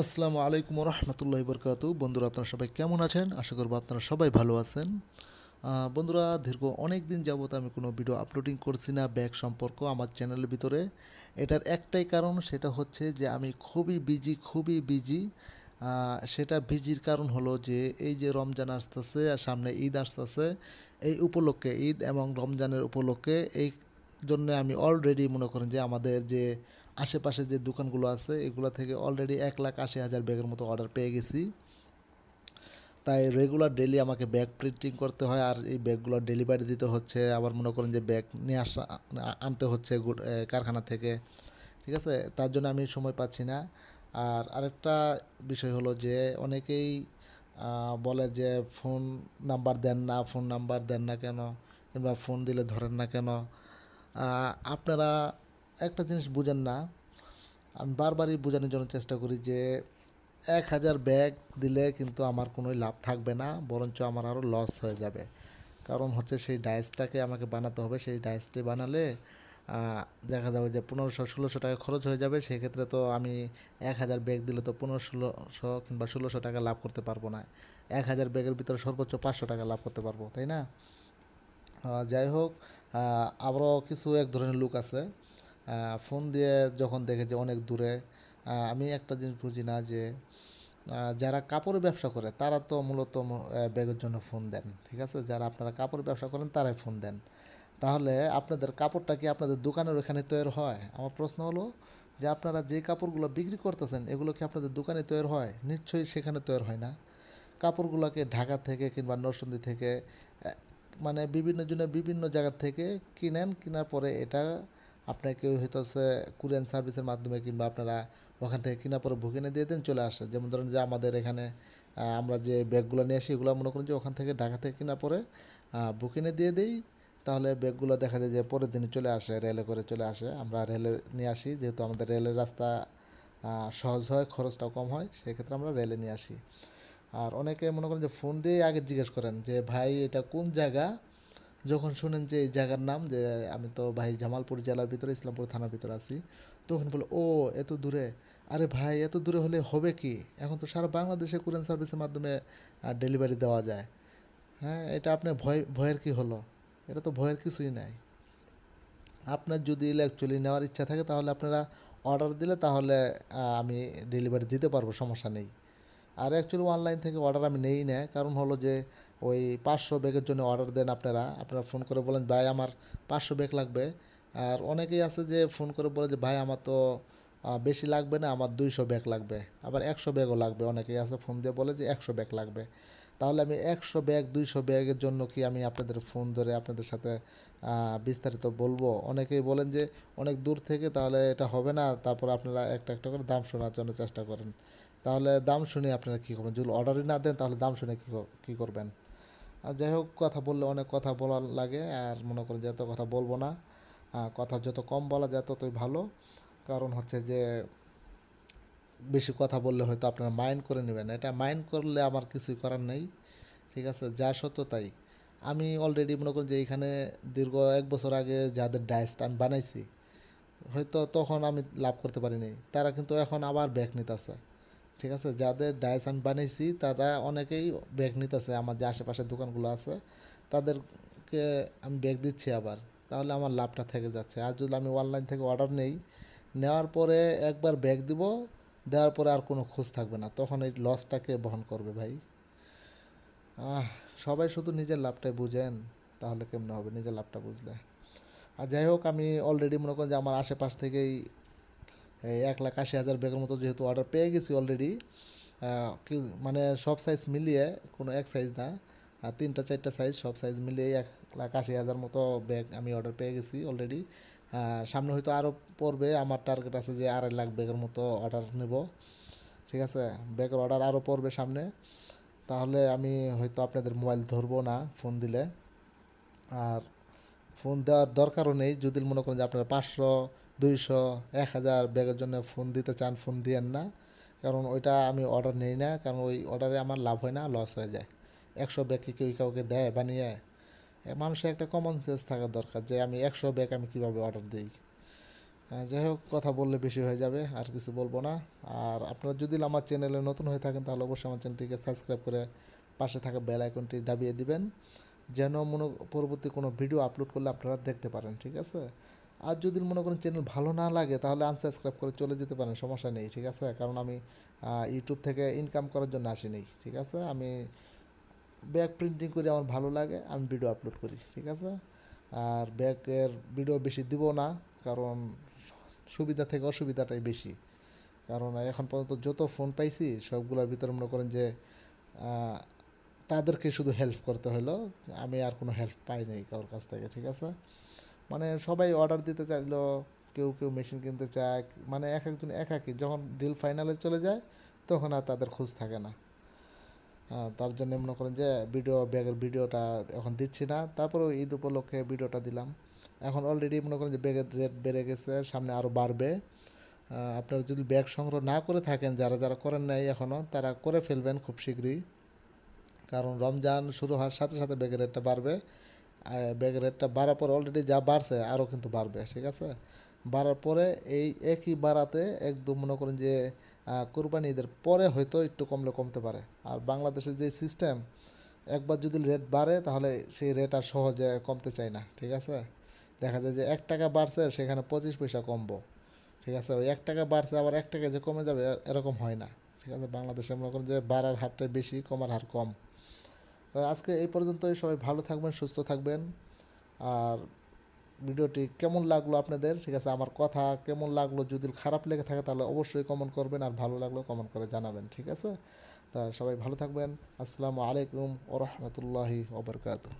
আসসালামু আলাইকুম রহমতুল্লাহ বরকাত বন্ধুরা আপনারা সবাই কেমন আছেন আশা করবো আপনারা সবাই ভালো আছেন বন্ধুরা দীর্ঘ অনেক দিন যাবত আমি কোনো ভিডিও আপলোডিং করছি না ব্যাগ সম্পর্ক আমার চ্যানেলের ভিতরে এটার একটাই কারণ সেটা হচ্ছে যে আমি খুবই বিজি খুবই বিজি সেটা বিজির কারণ হলো যে এই যে রমজান আসতেছে আর সামনে ঈদ আসতেছে এই উপলক্ষে ঈদ এবং রমজানের উপলক্ষে এই জন্য আমি অলরেডি মনে করেন যে আমাদের যে আশেপাশে যে দোকানগুলো আছে এগুলো থেকে অলরেডি এক লাখ আশি হাজার ব্যাগের মতো অর্ডার পেয়ে গেছি তাই রেগুলার ডেলি আমাকে ব্যাগ প্রিন্টিং করতে হয় আর এই ব্যাগগুলো ডেলিভারি দিতে হচ্ছে আবার মনে করেন যে ব্যাগ নিয়ে আসা আনতে হচ্ছে কারখানা থেকে ঠিক আছে তার জন্য আমি সময় পাচ্ছি না আর আরেকটা বিষয় হলো যে অনেকেই বলে যে ফোন নাম্বার দেন না ফোন নাম্বার দেন না কেন কিংবা ফোন দিলে ধরেন না কেন আপনারা একটা জিনিস বুঝেন না আমি বারবারই বোঝানোর জন্য চেষ্টা করি যে এক হাজার ব্যাগ দিলে কিন্তু আমার কোনো লাভ থাকবে না বরঞ্চ আমার আরও লস হয়ে যাবে কারণ হচ্ছে সেই ডায়েসটাকে আমাকে বানাতে হবে সেই ডায়েসটি বানালে দেখা যাবে যে পনেরোশো ষোলোশো টাকা খরচ হয়ে যাবে সেক্ষেত্রে তো আমি এক হাজার ব্যাগ দিলে তো পনেরো ষোলোশো কিংবা ষোলোশো টাকা লাভ করতে পারবো না এক হাজার ব্যাগের ভিতরে সর্বোচ্চ পাঁচশো টাকা লাভ করতে পারবো তাই না যাই হোক আবারও কিছু এক ধরনের লুক আছে ফোন দিয়ে যখন দেখে যে অনেক দূরে আমি একটা জিনিস বুঝি না যে যারা কাপড়ের ব্যবসা করে তারা তো মূলত ব্যাগের জন্য ফোন দেন ঠিক আছে যারা আপনারা কাপড় ব্যবসা করেন তারাই ফোন দেন তাহলে আপনাদের কাপড়টা কি আপনাদের দোকানের ওখানে তৈরি হয় আমার প্রশ্ন হলো যে আপনারা যে কাপড়গুলো বিক্রি করতেছেন এগুলো কি আপনাদের দোকানে তৈরি হয় নিশ্চয়ই সেখানে তৈরি হয় না কাপড়গুলোকে ঢাকা থেকে কিংবা নরসন্দি থেকে মানে বিভিন্ন জনে বিভিন্ন জায়গা থেকে কিনেন কেনার পরে এটা আপনাকে হয়তো হচ্ছে কুরিয়ান সার্ভিসের মাধ্যমে কিংবা আপনারা ওখান থেকে কেনার পরে বুক দিয়ে দেন চলে আসে যেমন ধরেন যে আমাদের এখানে আমরা যে ব্যাগগুলো নিয়ে আসি এগুলো মনে করেন যে ওখান থেকে ঢাকা থেকে কেনার পরে বুকিনে দিয়ে দিই তাহলে ব্যাগগুলো দেখা যায় যে পরের দিনে চলে আসে রেলে করে চলে আসে আমরা রেলে নিয়ে আসি যেহেতু আমাদের রেলের রাস্তা সহজ হয় খরচটাও কম হয় সেক্ষেত্রে আমরা রেলে নিয়ে আসি আর অনেকে মনে করেন যে ফোন দিয়ে আগে জিজ্ঞেস করেন যে ভাই এটা কোন জায়গা যখন শুনেন যে এই জায়গার নাম যে আমি তো ভাই জামালপুর জেলার ভিতরে ইসলামপুর থানার ভিতরে আছি তখন বলে ও এত দূরে আরে ভাই এত দূরে হলে হবে কি এখন তো সারা বাংলাদেশে কুরিয়ান সার্ভিসের মাধ্যমে ডেলিভারি দেওয়া যায় হ্যাঁ এটা আপনার ভয় ভয়ের কি হলো এটা তো ভয়ের কিছুই নাই আপনার যদি অ্যাকচুয়ালি নেওয়ার ইচ্ছা থাকে তাহলে আপনারা অর্ডার দিলে তাহলে আমি ডেলিভারি দিতে পারবো সমস্যা নেই আর অ্যাকচুয়ালি অনলাইন থেকে অর্ডার আমি নেই না কারণ হলো যে ওই পাঁচশো ব্যাগের জন্য অর্ডার দেন আপনারা আপনারা ফোন করে বলেন ভাই আমার পাঁচশো ব্যাগ লাগবে আর অনেকেই আছে যে ফোন করে বলে যে ভাই আমার তো বেশি লাগবে না আমার দুইশো ব্যাগ লাগবে আবার একশো ব্যাগও লাগবে অনেকেই আছে ফোন দিয়ে বলে যে একশো ব্যাগ লাগবে তাহলে আমি একশো ব্যাগ দুইশো ব্যাগের জন্য কি আমি আপনাদের ফোন ধরে আপনাদের সাথে বিস্তারিত বলবো অনেকেই বলেন যে অনেক দূর থেকে তাহলে এটা হবে না তারপর আপনারা একটা একটা করে দাম শোনার জন্য চেষ্টা করেন তাহলে দাম শুনে আপনারা কী করবেন যদি অর্ডারই না দেন তাহলে দাম শুনে কী কী করবেন আর যাই হোক কথা বললে অনেক কথা বলার লাগে আর মনে করেন যে এত কথা বলবো না কথা যত কম বলা যায় ততই ভালো কারণ হচ্ছে যে বেশি কথা বললে হয়তো আপনারা মাইন্ড করে নেবেন এটা মাইন্ড করলে আমার কিছুই করার নেই ঠিক আছে যা সত্য তাই আমি অলরেডি মনে করি যে এইখানে দীর্ঘ এক বছর আগে যাদের ডায়েসটা আমি বানাইছি হয়তো তখন আমি লাভ করতে পারিনি তারা কিন্তু এখন আবার ব্যাক নিতে আছে ঠিক আছে যাদের ডায়েস আমি বানিয়েছি তারা অনেকেই ব্যাগ নিতেছে আমার যে আশেপাশে দোকানগুলো আছে তাদেরকে আমি ব্যাগ দিচ্ছি আবার তাহলে আমার লাভটা থেকে যাচ্ছে আর যদি আমি অনলাইন থেকে অর্ডার নেই নেওয়ার পরে একবার ব্যাগ দিব দেওয়ার পরে আর কোনো খোঁজ থাকবে না তখন এই লসটাকে বহন করবে ভাই আহ সবাই শুধু নিজের লাভটাই বুঝেন তাহলে কেমন হবে নিজের লাভটা বুঝলে আর যাই হোক আমি অলরেডি মনে করি যে আমার আশেপাশ থেকেই এক লাখ আশি হাজার ব্যাগের মতো যেহেতু অর্ডার পেয়ে গেছি অলরেডি মানে সব সাইজ মিলিয়ে কোনো এক সাইজ না আর তিনটা চারটা সাইজ সব সাইজ মিলিয়ে এক লাখ আশি হাজার মতো ব্যাগ আমি অর্ডার পেয়ে গেছি অলরেডি সামনে হয়তো আরও পড়বে আমার টার্গেট আছে যে আড়াই লাখ ব্যাগের মতো অর্ডার নেব ঠিক আছে ব্যাগের অর্ডার আরও পড়বে সামনে তাহলে আমি হয়তো আপনাদের মোবাইল ধরবো না ফোন দিলে আর ফোন দেওয়ার দরকারও নেই যদি মনে করেন যে আপনারা পাঁচশো দুইশো এক হাজার ব্যাগের জন্য ফোন দিতে চান ফোন দিয়েন না কারণ ওইটা আমি অর্ডার নিই না কারণ ওই অর্ডারে আমার লাভ হয় না লস হয়ে যায় একশো ব্যাগ কেউ কাউকে দেয় বানিয়ে মানুষের একটা কমন সেন্স থাকার দরকার যে আমি একশো ব্যাগ আমি কীভাবে অর্ডার দিই যাই হোক কথা বললে বেশি হয়ে যাবে আর কিছু বলবো না আর আপনারা যদি আমার চ্যানেলে নতুন হয়ে থাকেন তাহলে অবশ্যই আমার চ্যানেলটিকে সাবস্ক্রাইব করে পাশে থাকা বেল আইকনটি দাবিয়ে দিবেন যেন মনে পরবর্তী কোনো ভিডিও আপলোড করলে আপনারা দেখতে পারেন ঠিক আছে আর যদি মনে করেন চ্যানেল ভালো না লাগে তাহলে আনসাবস্ক্রাইব করে চলে যেতে পারেন সমস্যা নেই ঠিক আছে কারণ আমি ইউটিউব থেকে ইনকাম করার জন্য আসিনি ঠিক আছে আমি ব্যাগ প্রিন্টিং করি আমার ভালো লাগে আমি ভিডিও আপলোড করি ঠিক আছে আর ব্যাগের ভিডিও বেশি দিব না কারণ সুবিধা থেকে অসুবিধাটাই বেশি কারণ এখন পর্যন্ত যত ফোন পাইছি সবগুলোর ভিতরে মনে করেন যে তাদেরকে শুধু হেল্প করতে হলো আমি আর কোনো হেল্প পাইনি কারোর কাছ থেকে ঠিক আছে মানে সবাই অর্ডার দিতে চাইলো কেউ কেউ মেশিন কিনতে চায় মানে এক একজন একাকি যখন ডিল ফাইনালে চলে যায় তখন আর তাদের খোঁজ থাকে না তার জন্য মনে করেন যে ভিডিও ব্যাগের ভিডিওটা এখন দিচ্ছি না তারপরে ঈদ উপলক্ষে ভিডিওটা দিলাম এখন অলরেডি মনে করেন যে ব্যাগের রেট বেড়ে গেছে সামনে আরও বাড়বে আপনারা যদি ব্যাগ সংগ্রহ না করে থাকেন যারা যারা করেন নাই এখনও তারা করে ফেলবেন খুব শীঘ্রই কারণ রমজান শুরু হওয়ার সাথে সাথে ব্যাগের রেটটা বাড়বে ব্যাগের রেটটা বাড়ার পরে অলরেডি যা বাড়ছে আরও কিন্তু বাড়বে ঠিক আছে বাড়ার পরে এই একই বাড়াতে একদম মনে করেন যে কোরবানি ঈদের পরে হয়তো একটু কমলে কমতে পারে আর বাংলাদেশের যে সিস্টেম একবার যদি রেট বাড়ে তাহলে সেই রেট আর সহজে কমতে চায় না ঠিক আছে দেখা যায় যে এক টাকা বাড়ছে সেখানে পঁচিশ পয়সা কমবো ঠিক আছে ওই এক টাকা বাড়ছে আবার এক টাকা যে কমে যাবে এরকম হয় না ঠিক আছে বাংলাদেশে মনে করেন যে বাড়ার হারটা বেশি কমার হার কম আজকে এই পর্যন্তই সবাই ভালো থাকবেন সুস্থ থাকবেন আর ভিডিওটি কেমন লাগলো আপনাদের ঠিক আছে আমার কথা কেমন লাগলো যদি খারাপ লেগে থাকে তাহলে অবশ্যই কমেন্ট করবেন আর ভালো লাগলো কমেন্ট করে জানাবেন ঠিক আছে তা সবাই ভালো থাকবেন আসসালামু আলাইকুম ও রহমতুল্লাহি ওবরকাতু